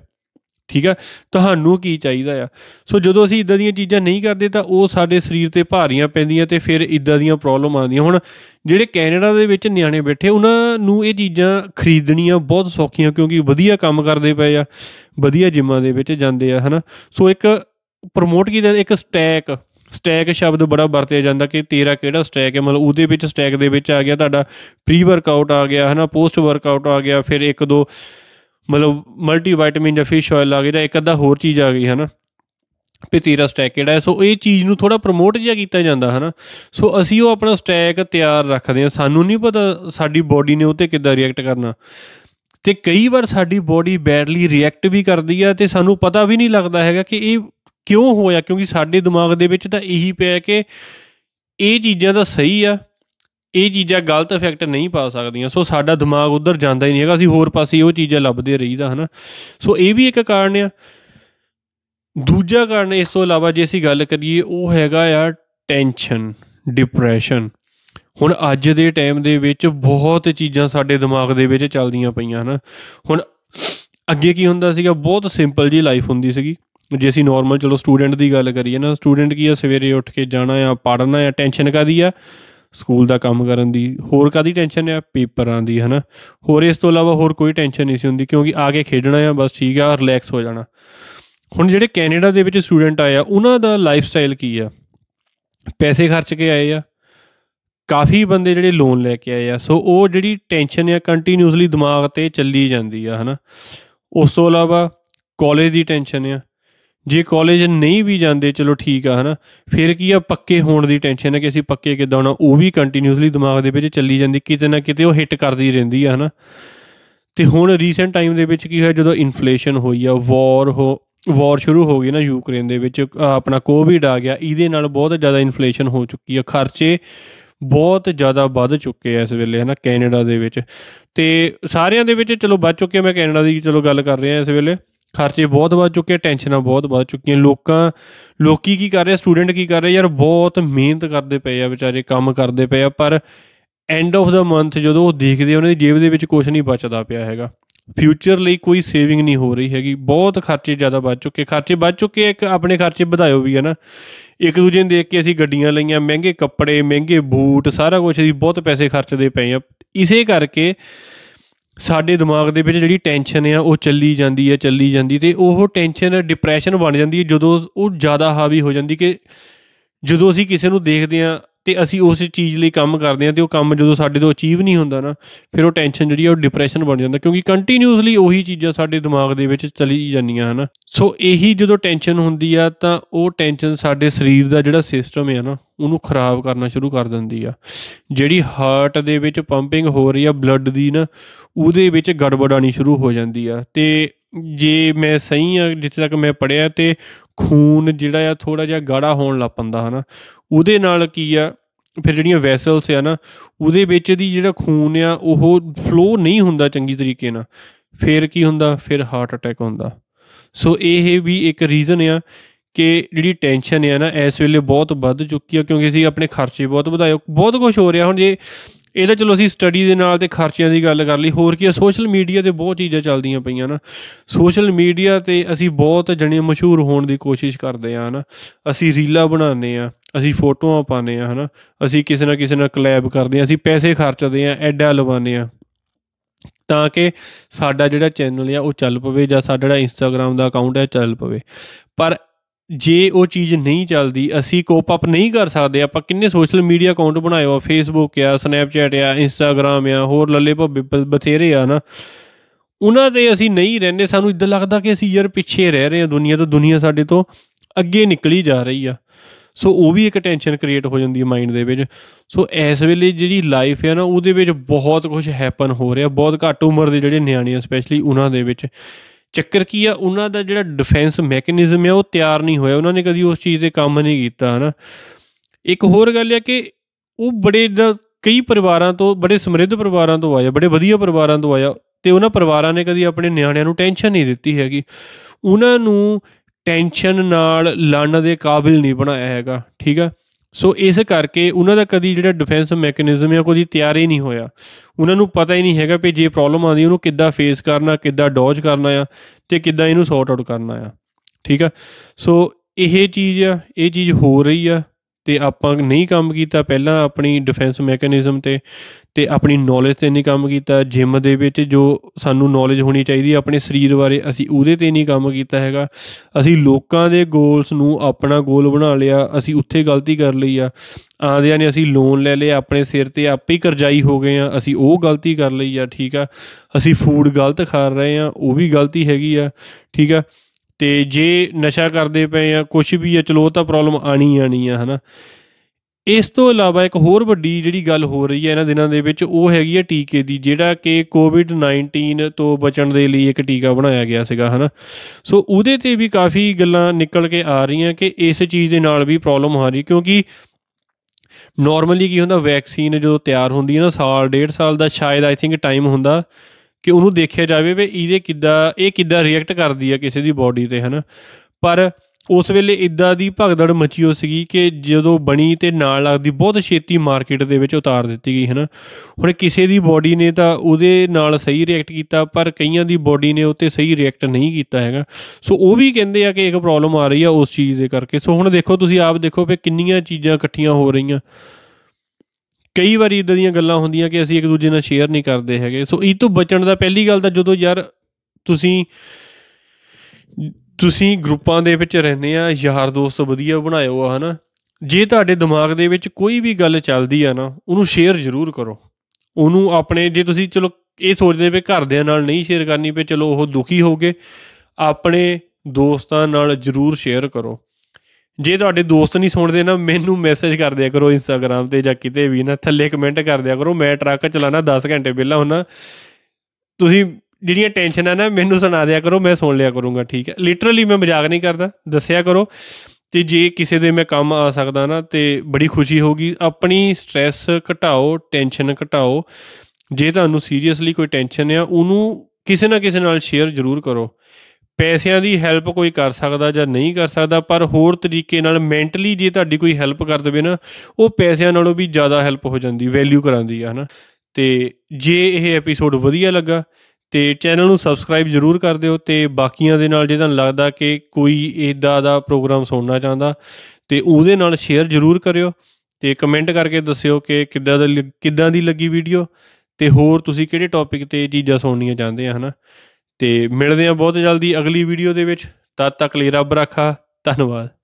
ਠੀਕ ਆ ਤੁਹਾਨੂੰ ਕੀ ਚਾਹੀਦਾ ਆ ਸੋ ਜਦੋਂ ਅਸੀਂ ਇਦਾਂ ਦੀਆਂ ਚੀਜ਼ਾਂ ਨਹੀਂ ਕਰਦੇ ਤਾਂ ਉਹ ਸਾਡੇ ਸਰੀਰ ਤੇ ਭਾਰੀਆਂ ਪੈਂਦੀਆਂ ਤੇ ਫਿਰ ਇਦਾਂ ਦੀਆਂ ਪ੍ਰੋਬਲਮ ਆਉਂਦੀਆਂ ਹੁਣ ਜਿਹੜੇ ਕੈਨੇਡਾ ਦੇ ਵਿੱਚ ਨਿਆਣੇ ਬੈਠੇ ਉਹਨਾਂ ਨੂੰ ਇਹ ਚੀਜ਼ਾਂ ਖਰੀਦਣੀਆਂ ਬਹੁਤ ਸੌਖੀਆਂ ਕਿਉਂਕਿ ਵਧੀਆ ਕੰਮ ਕਰਦੇ ਪਏ ਆ ਵਧੀਆ ਜਿਮਾਂ ਦੇ ਵਿੱਚ ਜਾਂਦੇ ਆ ਹਨਾ ਸੋ ਇੱਕ ਪ੍ਰਮੋਟ ਕੀਤਾ ਇੱਕ ਸਟੈਕ ਸਟੈਕ ਸ਼ਬਦ ਬੜਾ ਵਰਤਿਆ ਜਾਂਦਾ ਕਿ ਤੇਰਾ ਕਿਹੜਾ ਸਟੈਕ ਹੈ ਮਤਲਬ ਉਹਦੇ ਵਿੱਚ ਸਟੈਕ ਦੇ ਵਿੱਚ ਆ ਗਿਆ ਤੁਹਾਡਾ ਪ੍ਰੀ ਵਰਕਆਊਟ ਆ ਗਿਆ ਹਨਾ ਪੋਸਟ ਵਰਕਆਊਟ ਆ ਗਿਆ ਫਿਰ ਇੱਕ ਦੋ ਮਤਲਬ ਮਲਟੀ ਵਿਟਾਮਿਨ ਜਾਂ ਫਿਸ਼ ਆਇਲ ਆ ਗਿਆ ਜਾਂ ਇੱਕ ਅੱਧਾ ਹੋਰ ਚੀਜ਼ ਆ ਗਈ ਹਨਾ ਪੀ ਤੇਰਾ ਸਟੈਕ ਕਿਹੜਾ ਹੈ ਸੋ ਇਹ ਚੀਜ਼ ਨੂੰ ਥੋੜਾ ਪ੍ਰਮੋਟ ਜਿਆ ਕੀਤਾ ਜਾਂਦਾ ਹਨਾ ਸੋ ਅਸੀਂ ਉਹ ਆਪਣਾ ਸਟੈਕ ਤਿਆਰ ਰੱਖਦੇ ਹਾਂ ਸਾਨੂੰ ਨਹੀਂ ਪਤਾ ਸਾਡੀ ਬੋਡੀ ਨੇ ਉਹਤੇ ਕਿੱਦਾਂ ਰਿਐਕਟ ਕਰਨਾ ਤੇ ਕਈ ਵਾਰ ਸਾਡੀ ਬੋਡੀ ਬੈਡਲੀ ਰਿਐਕਟ ਵੀ ਕਰਦੀ ਆ ਤੇ ਸਾਨੂੰ ਪਤਾ ਵੀ ਨਹੀਂ ਲੱਗਦਾ ਹੈਗਾ ਕਿ ਇਹ ਕਿਉਂ ਹੋਇਆ ਕਿਉਂਕਿ ਸਾਡੇ ਦਿਮਾਗ ਦੇ ਵਿੱਚ ਤਾਂ ਇਹੀ ਪਿਆ ਕਿ ਇਹ ਚੀਜ਼ਾਂ ਤਾਂ ਸਹੀ ਆ ਇਹ ਚੀਜ਼ਾਂ ਗਲਤ ਇਫੈਕਟ ਨਹੀਂ ਪਾ ਸਕਦੀਆਂ ਸੋ ਸਾਡਾ ਦਿਮਾਗ ਉਧਰ ਜਾਂਦਾ ਹੀ ਨਹੀਂ ਹੈਗਾ ਅਸੀਂ ਹੋਰ ਪਾਸੇ ਉਹ ਚੀਜ਼ਾਂ ਲੱਭਦੇ ਰਹੀਦਾ ਹਨਾ ਸੋ ਇਹ ਵੀ ਇੱਕ ਕਾਰਨ ਆ ਦੂਜਾ ਕਾਰਨ ਇਸ ਤੋਂ ਇਲਾਵਾ ਜੇ ਅਸੀਂ ਗੱਲ ਕਰੀਏ ਉਹ ਹੈਗਾ ਆ ਟੈਨਸ਼ਨ ਡਿਪਰੈਸ਼ਨ ਹੁਣ ਅੱਜ ਦੇ ਟਾਈਮ ਦੇ ਵਿੱਚ ਬਹੁਤ ਚੀਜ਼ਾਂ ਸਾਡੇ ਦਿਮਾਗ ਦੇ ਵਿੱਚ ਚੱਲਦੀਆਂ ਪਈਆਂ ਹਨਾ ਹੁਣ ਅੱਗੇ ਕੀ ਹੁੰਦਾ ਸੀਗਾ ਬਹੁਤ ਸਿੰਪਲ ਜੀ ਲਾਈਫ ਹੁੰਦੀ ਸੀਗੀ ਜੇ ਅਸੀਂ ਨਾਰਮਲ ਚਲੋ ਸਟੂਡੈਂਟ ਦੀ ਗੱਲ ਕਰੀਏ ਨਾ ਸਟੂਡੈਂਟ ਕੀ ਆ ਸਵੇਰੇ ਉੱਠ ਕੇ ਜਾਣਾ ਆ ਪੜ੍ਹਨਾ ਆ ਟੈਨਸ਼ਨ ਕਾਦੀ ਆ ਸਕੂਲ ਦਾ ਕੰਮ ਕਰਨ ਦੀ ਹੋਰ ਕਾਦੀ ਟੈਨਸ਼ਨ ਆ ਪੇਪਰਾਂ ਦੀ ਹਨਾ ਹੋਰ ਇਸ ਤੋਂ ਇਲਾਵਾ ਹੋਰ ਕੋਈ ਟੈਨਸ਼ਨ ਨਹੀਂ ਸੀ ਹੁੰਦੀ ਕਿਉਂਕਿ ਆ ਕੇ ਖੇਡਣਾ ਆ ਬਸ ਠੀਕ ਆ ਰਿਲੈਕਸ ਹੋ ਜਾਣਾ ਹੁਣ ਜਿਹੜੇ ਕੈਨੇਡਾ ਦੇ ਵਿੱਚ ਸਟੂਡੈਂਟ ਆਏ ਆ ਉਹਨਾਂ ਦਾ ਲਾਈਫ ਸਟਾਈਲ ਕੀ ਆ ਪੈਸੇ ਖਰਚ ਕੇ ਆਏ ਆ ਕਾਫੀ ਬੰਦੇ ਜਿਹੜੇ ਲੋਨ ਲੈ ਕੇ ਆਏ ਆ ਸੋ ਉਹ ਜਿਹੜੀ ਟੈਨਸ਼ਨ ਆ ਕੰਟੀਨਿਊਸਲੀ ਦਿਮਾਗ ਤੇ ਚੱਲੀ ਜਾਂਦੀ ਆ ਹਨਾ ਉਸ ਤੋਂ ਇਲਾਵਾ ਕਾਲਜ ਦੀ ਟੈਨਸ਼ਨ ਆ ਜੇ ਕਾਲਜ ਨਹੀਂ ਵੀ ਜਾਂਦੇ ਚਲੋ ਠੀਕ ਆ ਹਨਾ ਫਿਰ ਕੀ ਆ ਪੱਕੇ ਹੋਣ ਦੀ ਟੈਨਸ਼ਨ ਹੈ ਕਿ ਅਸੀਂ ਪੱਕੇ ਕਿਦਾਂ ਹੋਣਾ ਉਹ ਵੀ ਕੰਟੀਨਿਊਸਲੀ ਦਿਮਾਗ ਦੇ ਵਿੱਚ ਚੱਲੀ ਜਾਂਦੀ ਕਿਤੇ ਨਾ ਕਿਤੇ ਉਹ ਹਿੱਟ ਕਰਦੀ ਰਹਿੰਦੀ ਆ ਹਨਾ ਤੇ ਹੁਣ ਰੀਸੈਂਟ ਟਾਈਮ ਦੇ ਵਿੱਚ ਕੀ ਹੋਇਆ ਜਦੋਂ ਇਨਫਲੇਸ਼ਨ ਹੋਈ ਆ ਵਾਰ ਹੋ ਵਾਰ ਸ਼ੁਰੂ ਹੋ ਗਈ ਨਾ ਯੂਕਰੇਨ ਦੇ ਵਿੱਚ ਆਪਣਾ ਕੋਵਿਡ ਆ ਗਿਆ ਇਹਦੇ ਨਾਲ ਬਹੁਤ ਜ਼ਿਆਦਾ ਇਨਫਲੇਸ਼ਨ ਹੋ ਚੁੱਕੀ ਆ ਖਰਚੇ ਬਹੁਤ ਜ਼ਿਆਦਾ ਵੱਧ ਚੁੱਕੇ ਆ ਇਸ ਵੇਲੇ ਹਨਾ ਕੈਨੇਡਾ ਦੇ ਵਿੱਚ ਤੇ ਸਾਰਿਆਂ ਦੇ ਵਿੱਚ ਚਲੋ ਵੱਧ ਚੁੱਕੇ ਮੈਂ ਕੈਨੇਡਾ ਦੀ ਚਲੋ ਗੱਲ ਕਰ ਰਿਹਾ ਇਸ ਵੇਲੇ ਖਰਚੇ ਬਹੁਤ ਵੱਧ ਚੁੱਕੇ ਟੈਨਸ਼ਨਾਂ ਬਹੁਤ ਵੱਧ ਚੁੱਕੀਆਂ ਲੋਕਾਂ ਲੋਕੀ ਕੀ ਕਰ ਰਹੇ ਸਟੂਡੈਂਟ ਕੀ ਕਰ ਰਹੇ ਯਾਰ ਬਹੁਤ ਮਿਹਨਤ ਕਰਦੇ ਪਏ ਆ ਵਿਚਾਰੇ ਕੰਮ ਕਰਦੇ ਪਏ ਆ ਪਰ ਐਂਡ ਆਫ ਦਾ ਮੰਥ ਜਦੋਂ ਉਹ ਦੇਖਦੇ ਉਹਨਾਂ ਦੀ ਜੇਬ ਦੇ ਵਿੱਚ ਕੁਝ ਨਹੀਂ ਬਚਦਾ ਪਿਆ ਹੈਗਾ ਫਿਊਚਰ ਲਈ ਕੋਈ ਸੇਵਿੰਗ ਨਹੀਂ ਹੋ ਰਹੀ ਹੈਗੀ ਬਹੁਤ ਖਰਚੇ ਜ਼ਿਆਦਾ ਵੱਧ ਚੁੱਕੇ ਖਰਚੇ ਵੱਧ ਚੁੱਕੇ ਇੱਕ ਆਪਣੇ ਖਰਚੇ ਵਧਾਇਓ ਵੀ ਹੈ ਨਾ ਇੱਕ ਦੂਜੇ ਨੂੰ ਦੇਖ ਕੇ ਅਸੀਂ ਗੱਡੀਆਂ ਲਈਆਂ ਮਹਿੰਗੇ ਕੱਪੜੇ ਮਹਿੰਗੇ ਬੂਟ ਸਾਰਾ ਕੁਝ ਅਸੀਂ ਬਹੁਤ ਪੈਸੇ ਖਰਚਦੇ ਪਏ ਆ ਇਸੇ ਕਰਕੇ ਸਾਡੇ ਦਿਮਾਗ ਦੇ ਵਿੱਚ ਜਿਹੜੀ ਟੈਨਸ਼ਨ ਆ ਉਹ ਚੱਲੀ ਜਾਂਦੀ ਹੈ ਚੱਲੀ ਜਾਂਦੀ ਤੇ ਉਹ ਟੈਨਸ਼ਨ ਡਿਪਰੈਸ਼ਨ ਬਣ ਜਾਂਦੀ ਹੈ ਜਦੋਂ ਉਹ ਜ਼ਿਆਦਾ ਹਾਵੀ ਹੋ ਜਾਂਦੀ ਕਿ ਜਦੋਂ ਅਸੀਂ ਕਿਸੇ ਨੂੰ ਦੇਖਦੇ ਆ ਤੇ ਅਸੀਂ ਉਸ ਚੀਜ਼ ਲਈ ਕੰਮ ਕਰਦੇ ਹਾਂ ਤੇ ਉਹ ਕੰਮ ਜਦੋਂ ਸਾਡੇ ਤੋਂ ਅਚੀਵ ਨਹੀਂ ਹੁੰਦਾ ਨਾ ਫਿਰ ਉਹ ਟੈਨਸ਼ਨ ਜਿਹੜੀ ਆ ਉਹ ਡਿਪਰੈਸ਼ਨ ਬਣ ਜਾਂਦਾ ਕਿਉਂਕਿ ਕੰਟੀਨਿਊਸਲੀ ਉਹੀ ਚੀਜ਼ਾਂ ਸਾਡੇ ਦਿਮਾਗ ਦੇ ਵਿੱਚ ਚਲੀ ਜਾਂਦੀਆਂ ਹਨਾ ਸੋ ਇਹੀ ਜਦੋਂ ਟੈਨਸ਼ਨ ਹੁੰਦੀ ਆ ਤਾਂ ਉਹ ਟੈਨਸ਼ਨ ਸਾਡੇ ਸਰੀਰ ਦਾ ਜਿਹੜਾ ਸਿਸਟਮ ਹੈ ਨਾ ਉਹਨੂੰ ਖਰਾਬ ਕਰਨਾ ਸ਼ੁਰੂ ਕਰ ਦਿੰਦੀ ਆ ਜਿਹੜੀ ਹਾਰਟ ਦੇ ਵਿੱਚ ਪੰਪਿੰਗ ਹੋ ਰਹੀ ਆ ਬਲੱਡ ਦੀ ਨਾ ਉਹਦੇ ਵਿੱਚ ਗੜਬੜ ਆਣੀ ਸ਼ੁਰੂ ਹੋ ਜਾਂਦੀ ਆ ਤੇ ਜੇ ਮੈਂ ਸਹੀ ਆ ਜਿੱਥੇ ਤੱਕ ਮੈਂ ਪੜਿਆ ਤੇ ਖੂਨ ਜਿਹੜਾ ਆ ਥੋੜਾ ਜਿਹਾ ਗਾੜਾ ਹੋਣ ਲੱਪੰਦਾ ਹਨਾ ਉਹਦੇ ਨਾਲ ਕੀ ਆ ਫਿਰ ਜਿਹੜੀਆਂ ਵੈਸਲਸ ਆ ਨਾ ਉਹਦੇ ਵਿੱਚ ਦੀ ਜਿਹੜਾ ਖੂਨ ਆ ਉਹ ਫਲੋ ਨਹੀਂ ਹੁੰਦਾ ਚੰਗੀ ਤਰੀਕੇ ਨਾਲ ਫਿਰ ਕੀ ਹੁੰਦਾ ਫਿਰ ਹਾਰਟ ਅਟੈਕ ਹੁੰਦਾ ਸੋ ਇਹ ਵੀ ਇੱਕ ਰੀਜ਼ਨ ਆ ਕਿ ਜਿਹੜੀ ਟੈਨਸ਼ਨ ਆ ਨਾ ਇਸ ਵੇਲੇ ਬਹੁਤ ਵੱਧ ਚੁੱਕੀ ਆ ਕਿਉਂਕਿ ਅਸੀਂ ਆਪਣੇ ਖਰਚੇ ਬਹੁਤ ਵਧਾਏ ਬਹੁਤ ਕੁਝ ਹੋ ਰਿਹਾ ਹੁਣ ਜੇ ਤਾਂ ਚਲੋ ਅਸੀਂ ਸਟੱਡੀ ਦੇ ਨਾਲ ਤੇ ਖਰਚਿਆਂ ਦੀ ਗੱਲ ਕਰ ਲਈ ਹੋਰ ਕੀ ਸੋਸ਼ਲ ਮੀਡੀਆ ਤੇ ਬਹੁਤ ਚੀਜ਼ਾਂ ਚੱਲਦੀਆਂ ਪਈਆਂ ਨਾ ਸੋਸ਼ਲ ਮੀਡੀਆ ਤੇ ਅਸੀਂ ਬਹੁਤ ਜਣੇ ਮਸ਼ਹੂਰ ਹੋਣ ਦੀ ਕੋਸ਼ਿਸ਼ ਕਰਦੇ ਆ ਹਨਾ ਅਸੀਂ ਰੀਲਾਂ ਬਣਾਉਂਦੇ ਆ ਅਸੀਂ ਫੋਟੋਆਂ ਪਾਉਂਦੇ ਆ ਹਨਾ ਅਸੀਂ ਕਿਸੇ ਨਾ ਕਿਸੇ ਨਾਲ ਕਲੈਬ ਕਰਦੇ ਆ ਅਸੀਂ ਪੈਸੇ ਖਰਚਦੇ ਆ ਐਡਾ ਲਵਾਉਂਦੇ ਆ ਤਾਂ ਕਿ ਸਾਡਾ ਜਿਹੜਾ ਚੈਨਲ ਆ ਉਹ ਚੱਲ ਪਵੇ ਜਾਂ ਸਾਡਾ ਜਿਹੜਾ ਇੰਸਟਾਗ੍ਰam ਦਾ ਅਕਾਊਂਟ ਹੈ ਚੱਲ ਪਵੇ ਪਰ ਜੇ ਉਹ ਚੀਜ਼ ਨਹੀਂ ਚੱਲਦੀ ਅਸੀਂ ਕੋਪ ਅਪ ਨਹੀਂ ਕਰ ਸਕਦੇ ਆਪਾਂ ਕਿੰਨੇ ਸੋਸ਼ਲ ਮੀਡੀਆ ਅਕਾਊਂਟ ਬਣਾਏ ਹੋ ਫੇਸਬੁੱਕ ਆ ਸਨੈਪਚੈਟ ਆ ਇੰਸਟਾਗ੍ਰam ਆ ਹੋਰ ਲੱਲੇ ਭੱਬੇ ਬਥੇਰੇ ਆ ਨਾ ਉਹਨਾਂ ਤੇ ਅਸੀਂ ਨਹੀਂ ਰਹਿੰਦੇ ਸਾਨੂੰ ਇਦਾਂ ਲੱਗਦਾ ਕਿ ਅਸੀਂ ਯਾਰ ਪਿੱਛੇ ਰਹਿ ਰਹੇ ਹਾਂ ਦੁਨੀਆ ਤੋਂ ਦੁਨੀਆ ਸਾਡੇ ਤੋਂ ਅੱਗੇ ਨਿਕਲੀ ਜਾ ਰਹੀ ਆ ਸੋ ਉਹ ਵੀ ਇੱਕ ਟੈਨਸ਼ਨ ਕ੍ਰੀਏਟ ਹੋ ਜਾਂਦੀ ਹੈ ਮਾਈਂਡ ਦੇ ਵਿੱਚ ਸੋ ਇਸ ਵੇਲੇ ਜਿਹੜੀ ਲਾਈਫ ਹੈ ਨਾ ਉਹਦੇ ਵਿੱਚ ਬਹੁਤ ਕੁਝ ਹੈਪਨ ਹੋ ਰਿਹਾ ਬਹੁਤ ਘੱਟ ਉਮਰ ਦੇ ਜਿਹੜੇ ਨਿਆਣੇ ਆ ਸਪੈਸ਼ਲੀ ਉਹਨਾਂ ਦੇ ਵਿੱਚ ਚੱਕਰ ਕੀ ਆ ਉਹਨਾਂ ਦਾ ਜਿਹੜਾ ਡਿਫੈਂਸ ਮੈਕੈਨਿਜ਼ਮ ਹੈ ਉਹ ਤਿਆਰ ਨਹੀਂ ਹੋਇਆ ਉਹਨਾਂ ਨੇ ਕਦੀ ਉਸ ਚੀਜ਼ ਤੇ ਕੰਮ ਨਹੀਂ ਕੀਤਾ ਹਨਾ ਇੱਕ ਹੋਰ ਗੱਲ ਹੈ ਕਿ ਉਹ ਬੜੇ ਕਈ ਪਰਿਵਾਰਾਂ ਤੋਂ ਬੜੇ ਸਮਰਿੱਧ ਪਰਿਵਾਰਾਂ ਤੋਂ ਆਇਆ ਬੜੇ ਵਧੀਆ ਪਰਿਵਾਰਾਂ ਤੋਂ ਆਇਆ ਤੇ ਉਹਨਾਂ ਪਰਿਵਾਰਾਂ ਨੇ ਕਦੀ ਆਪਣੇ ਨਿਆਣਿਆਂ ਨੂੰ ਟੈਨਸ਼ਨ ਨਹੀਂ ਦਿੱਤੀ ਹੈਗੀ ਉਹਨਾਂ ਨੂੰ ਟੈਨਸ਼ਨ ਨਾਲ ਲੜਨ ਦੇ ਕਾਬਿਲ ਨਹੀਂ ਬਣਾਇਆ ਹੈਗਾ ਠੀਕ ਆ ਸੋ ਇਸ ਕਰਕੇ ਉਹਨਾਂ ਦਾ ਕਦੀ ਜਿਹੜਾ ਡਿਫੈਂਸ ਮੈਕੈਨਿਜ਼ਮ ਹੈ ਕੋਈ ਤਿਆਰੀ ਨਹੀਂ ਹੋਇਆ ਉਹਨਾਂ ਨੂੰ ਪਤਾ ਹੀ ਨਹੀਂ ਹੈਗਾ ਕਿ ਜੇ ਪ੍ਰੋਬਲਮ ਆਉਂਦੀ ਉਹਨੂੰ ਕਿੱਦਾਂ ਫੇਸ ਕਰਨਾ ਕਿੱਦਾਂ ਡੌਜ ਕਰਨਾ ਆ ਤੇ ਕਿੱਦਾਂ ਇਹਨੂੰ ਸੌਰਟ ਆਊਟ ਕਰਨਾ ਆ ਠੀਕ ਆ ਸੋ ਇਹ ਚੀਜ਼ ਆ ਇਹ ਚੀਜ਼ ਹੋ ਰਹੀ ਆ ਤੇ ਆਪਾਂ ਨਹੀਂ ਕੰਮ ਕੀਤਾ ਪਹਿਲਾਂ ਆਪਣੀ ਡਿਫੈਂਸ ਮੈਕੈਨਿਜ਼ਮ ਤੇ ਤੇ ਆਪਣੀ ਨੌਲੇਜ ਤੇ ਨਹੀਂ ਕੰਮ ਕੀਤਾ ਜਿਮ ਦੇ ਵਿੱਚ ਜੋ ਸਾਨੂੰ ਨੌਲੇਜ ਹੋਣੀ ਚਾਹੀਦੀ ਹੈ ਆਪਣੇ ਸਰੀਰ ਬਾਰੇ ਅਸੀਂ ਉਹਦੇ ਤੇ ਨਹੀਂ ਕੰਮ ਕੀਤਾ ਹੈਗਾ ਅਸੀਂ ਲੋਕਾਂ ਦੇ ਗੋਲਸ ਨੂੰ ਆਪਣਾ ਗੋਲ ਬਣਾ ਲਿਆ ਅਸੀਂ ਉੱਥੇ ਗਲਤੀ ਕਰ ਲਈ ਆ ਆਂਦਿਆਂ ਨੇ ਅਸੀਂ ਲੋਨ ਲੈ ਲਿਆ ਆਪਣੇ ਸਿਰ ਤੇ ਆਪੇ ਹੀ ਕਰਜ਼ਾਈ ਹੋ ਗਏ ਆ ਅਸੀਂ ਉਹ ਗਲਤੀ ਕਰ ਲਈ ਆ ਠੀਕ ਆ ਅਸੀਂ ਫੂਡ ਗਲਤ ਖਾ ਰਹੇ ਆ ਉਹ ਵੀ ਗਲਤੀ ਹੈਗੀ ਆ ਠੀਕ ਆ ਤੇ ਜੇ ਨਸ਼ਾ ਕਰਦੇ ਪਏ ਆ ਕੁਝ ਵੀ ਆ ਚਲੋ ਤਾਂ ਪ੍ਰੋਬਲਮ ਆਣੀ ਆਣੀ ਆ ਹਨਾ ਇਸ ਤੋਂ ਇਲਾਵਾ ਇੱਕ ਹੋਰ ਵੱਡੀ ਜਿਹੜੀ ਗੱਲ ਹੋ ਰਹੀ ਹੈ ਇਹਨਾਂ ਦਿਨਾਂ ਦੇ ਵਿੱਚ ਉਹ ਹੈਗੀ ਹੈ ਟੀਕੇ ਦੀ ਜਿਹੜਾ ਕਿ ਕੋਵਿਡ-19 ਤੋਂ ਬਚਣ ਦੇ ਲਈ ਇੱਕ ਟੀਕਾ ਬਣਾਇਆ ਗਿਆ ਸੀਗਾ ਹਨਾ ਸੋ ਉਹਦੇ ਤੇ ਵੀ ਕਾਫੀ ਗੱਲਾਂ ਨਿਕਲ ਕੇ ਆ ਰਹੀਆਂ ਕਿ ਇਸ ਚੀਜ਼ ਦੇ ਨਾਲ ਵੀ ਪ੍ਰੋਬਲਮ ਆ ਰਹੀ ਕਿਉਂਕਿ ਨਾਰਮਲੀ ਕੀ ਹੁੰਦਾ ਵੈਕਸੀਨ ਜਦੋਂ ਤਿਆਰ ਹੁੰਦੀ ਹੈ ਨਾ ਸਾਲ ਡੇਢ ਸਾਲ ਦਾ ਸ਼ਾਇਦ ਆਈ ਥਿੰਕ ਟਾਈਮ ਹੁੰਦਾ ਕਿ ਉਹਨੂੰ ਦੇਖਿਆ ਜਾਵੇ ਵੀ ਇਹਦੇ ਕਿੱਦਾਂ ਇਹ ਕਿੱਦਾਂ ਰਿਐਕਟ ਕਰਦੀ ਆ ਕਿਸੇ ਦੀ ਬਾਡੀ ਤੇ ਹਨਾ ਪਰ ਉਸ ਵੇਲੇ ਇਦਾਂ ਦੀ ਭਗਦੜ ਮਚੀ ਹੋ ਸੀਗੀ ਕਿ ਜਦੋਂ ਬਣੀ ਤੇ ਨਾਲ ਲੱਗਦੀ ਬਹੁਤ ਛੇਤੀ ਮਾਰਕੀਟ ਦੇ ਵਿੱਚ ਉਤਾਰ ਦਿੱਤੀ ਗਈ ਹਨਾ ਹੁਣ ਕਿਸੇ ਦੀ ਬਾਡੀ ਨੇ ਤਾਂ ਉਹਦੇ ਨਾਲ ਸਹੀ ਰਿਐਕਟ ਕੀਤਾ ਪਰ ਕਈਆਂ ਦੀ ਬਾਡੀ ਨੇ ਉੱਤੇ ਸਹੀ ਰਿਐਕਟ ਨਹੀਂ ਕੀਤਾ ਹੈਗਾ ਸੋ ਉਹ ਵੀ ਕਹਿੰਦੇ ਆ ਕਿ ਇੱਕ ਪ੍ਰੋਬਲਮ ਆ ਰਹੀ ਆ ਉਸ ਚੀਜ਼ ਦੇ ਕਰਕੇ ਸੋ ਹੁਣ ਦੇਖੋ ਤੁਸੀਂ ਆਪ ਦੇਖੋ ਵੀ ਕਿੰਨੀਆਂ ਚੀਜ਼ਾਂ ਇਕੱਠੀਆਂ ਹੋ ਰਹੀਆਂ ਕਈ ਵਾਰੀ ਇਦਾਂ ਦੀਆਂ ਗੱਲਾਂ ਹੁੰਦੀਆਂ ਕਿ ਅਸੀਂ ਇੱਕ ਦੂਜੇ ਨਾਲ ਸ਼ੇਅਰ ਨਹੀਂ ਕਰਦੇ ਹੈਗੇ ਸੋ ਇਹ ਤੋਂ ਬਚਣ ਦਾ ਪਹਿਲੀ ਗੱਲ ਤਾਂ ਜਦੋਂ ਯਾਰ ਤੁਸੀਂ ਤੁਸੀਂ ਗਰੁੱਪਾਂ ਦੇ ਵਿੱਚ ਰਹਿੰਦੇ ਆ ਯਾਰ ਦੋਸਤ ਵਧੀਆ ਬਣਾਇਓ ਆ ਹਨਾ ਜੇ ਤੁਹਾਡੇ ਦਿਮਾਗ ਦੇ ਵਿੱਚ ਕੋਈ ਵੀ ਗੱਲ ਚੱਲਦੀ ਆ ਨਾ ਉਹਨੂੰ ਸ਼ੇਅਰ ਜ਼ਰੂਰ ਕਰੋ ਉਹਨੂੰ ਆਪਣੇ ਜੇ ਤੁਸੀਂ ਚਲੋ ਇਹ ਸੋਚਦੇ ਪਏ ਘਰਦਿਆਂ ਨਾਲ ਨਹੀਂ ਸ਼ੇਅਰ ਕਰਨੀ ਪਏ ਚਲੋ ਉਹ ਦੁਖੀ ਹੋਗੇ ਆਪਣੇ ਦੋਸਤਾਂ ਨਾਲ ਜ਼ਰੂਰ ਸ਼ੇਅਰ ਕਰੋ ਜੇ ਤੁਹਾਡੇ ਦੋਸਤ ਨਹੀਂ ਸੁਣਦੇ ਨਾ ਮੈਨੂੰ ਮੈਸੇਜ ਕਰ ਦਿਆ ਕਰੋ ਇੰਸਟਾਗ੍ਰam ਤੇ ਜਾਂ ਕਿਤੇ ਵੀ ਨਾ ਥੱਲੇ ਕਮੈਂਟ ਕਰ ਦਿਆ ਕਰੋ ਮੈਂ ਟਰੱਕ ਚਲਾਣਾ 10 ਘੰਟੇ ਪਹਿਲਾਂ ਹੁਣ ਤੁਸੀਂ ਜਿਹੜੀਆਂ ਟੈਨਸ਼ਨਾਂ ਨਾ ਮੈਨੂੰ ਸੁਣਾ ਦਿਆ ਕਰੋ ਮੈਂ ਸੁਣ ਲਿਆ ਕਰੂੰਗਾ ਠੀਕ ਹੈ ਲਿਟਰਲੀ ਮੈਂ ਮਜ਼ਾਕ ਨਹੀਂ ਕਰਦਾ ਦੱਸਿਆ ਕਰੋ ਤੇ ਜੇ ਕਿਸੇ ਦੇ ਮੈਂ ਕੰਮ ਆ ਸਕਦਾ ਨਾ ਤੇ ਬੜੀ ਖੁਸ਼ੀ ਹੋਗੀ ਆਪਣੀ ਸਟ्रेस ਘਟਾਓ ਟੈਨਸ਼ਨ ਘਟਾਓ ਜੇ ਤੁਹਾਨੂੰ ਸੀਰੀਅਸਲੀ ਕੋਈ ਟੈਨਸ਼ਨ ਆ ਉਹਨੂੰ ਕਿਸੇ ਨਾ ਕਿਸੇ ਨਾਲ ਸ਼ੇਅਰ ਜ਼ਰੂਰ ਕਰੋ ਪੈਸਿਆਂ ਦੀ ਹੈਲਪ ਕੋਈ ਕਰ ਸਕਦਾ ਜਾਂ ਨਹੀਂ ਕਰ ਸਕਦਾ ਪਰ ਹੋਰ ਤਰੀਕੇ ਨਾਲ ਮੈਂਟਲੀ ਜੇ ਤੁਹਾਡੀ ਕੋਈ ਹੈਲਪ ਕਰ ਦੇਵੇ ਨਾ ਉਹ ਪੈਸਿਆਂ ਨਾਲੋਂ ਵੀ ਜ਼ਿਆਦਾ ਹੈਲਪ ਹੋ ਜਾਂਦੀ ਵੈਲਿਊ ਕਰਾਂਦੀ ਆ ਹਨਾ ਤੇ ਜੇ ਇਹ ਐਪੀਸੋਡ ਵਧੀਆ ਲੱਗਾ ਤੇ ਚੈਨਲ ਨੂੰ ਸਬਸਕ੍ਰਾਈਬ ਜਰੂਰ ਕਰ ਦਿਓ ਤੇ ਬਾਕੀਆਂ ਦੇ ਨਾਲ ਜੇ ਤੁਹਾਨੂੰ ਲੱਗਦਾ ਕਿ ਕੋਈ ਇਦਾਂ ਦਾ ਪ੍ਰੋਗਰਾਮ ਸੁਣਨਾ ਚਾਹੁੰਦਾ ਤੇ ਉਹਦੇ ਨਾਲ ਸ਼ੇਅਰ ਜਰੂਰ ਕਰਿਓ ਤੇ ਕਮੈਂਟ ਕਰਕੇ ਦੱਸਿਓ ਕਿ ਕਿੱਦਾਂ ਦਾ ਕਿੱਦਾਂ ਦੀ ਲੱਗੀ ਵੀਡੀਓ ਤੇ ਹੋਰ ਤੁਸੀਂ ਕਿਹੜੇ ਟੌਪਿਕ ਤੇ ਚੀਜ਼ਾਂ ਸੁਣਨੀਆਂ ਚਾਹੁੰਦੇ ਆ ਹਨਾ ਤੇ ਮਿਲਦੇ ਆ ਬਹੁਤ ਜਲਦੀ ਅਗਲੀ ਵੀਡੀਓ ਦੇ ਵਿੱਚ ਤਦ ਤੱਕ ਲਈ ਰੱਬ ਰੱਖਾ ਧੰਨਵਾਦ